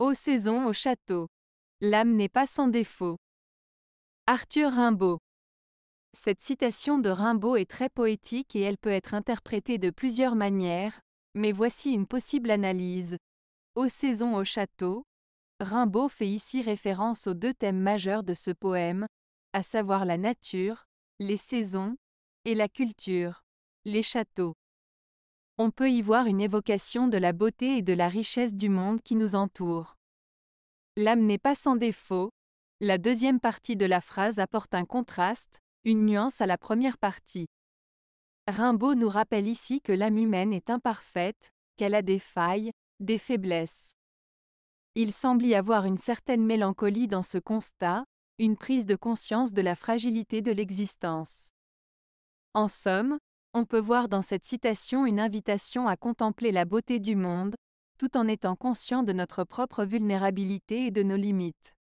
Aux saisons au château. L'âme n'est pas sans défaut. Arthur Rimbaud. Cette citation de Rimbaud est très poétique et elle peut être interprétée de plusieurs manières, mais voici une possible analyse. Aux saisons au château. Rimbaud fait ici référence aux deux thèmes majeurs de ce poème, à savoir la nature, les saisons, et la culture, les châteaux on peut y voir une évocation de la beauté et de la richesse du monde qui nous entoure. L'âme n'est pas sans défaut. La deuxième partie de la phrase apporte un contraste, une nuance à la première partie. Rimbaud nous rappelle ici que l'âme humaine est imparfaite, qu'elle a des failles, des faiblesses. Il semble y avoir une certaine mélancolie dans ce constat, une prise de conscience de la fragilité de l'existence. En somme, on peut voir dans cette citation une invitation à contempler la beauté du monde, tout en étant conscient de notre propre vulnérabilité et de nos limites.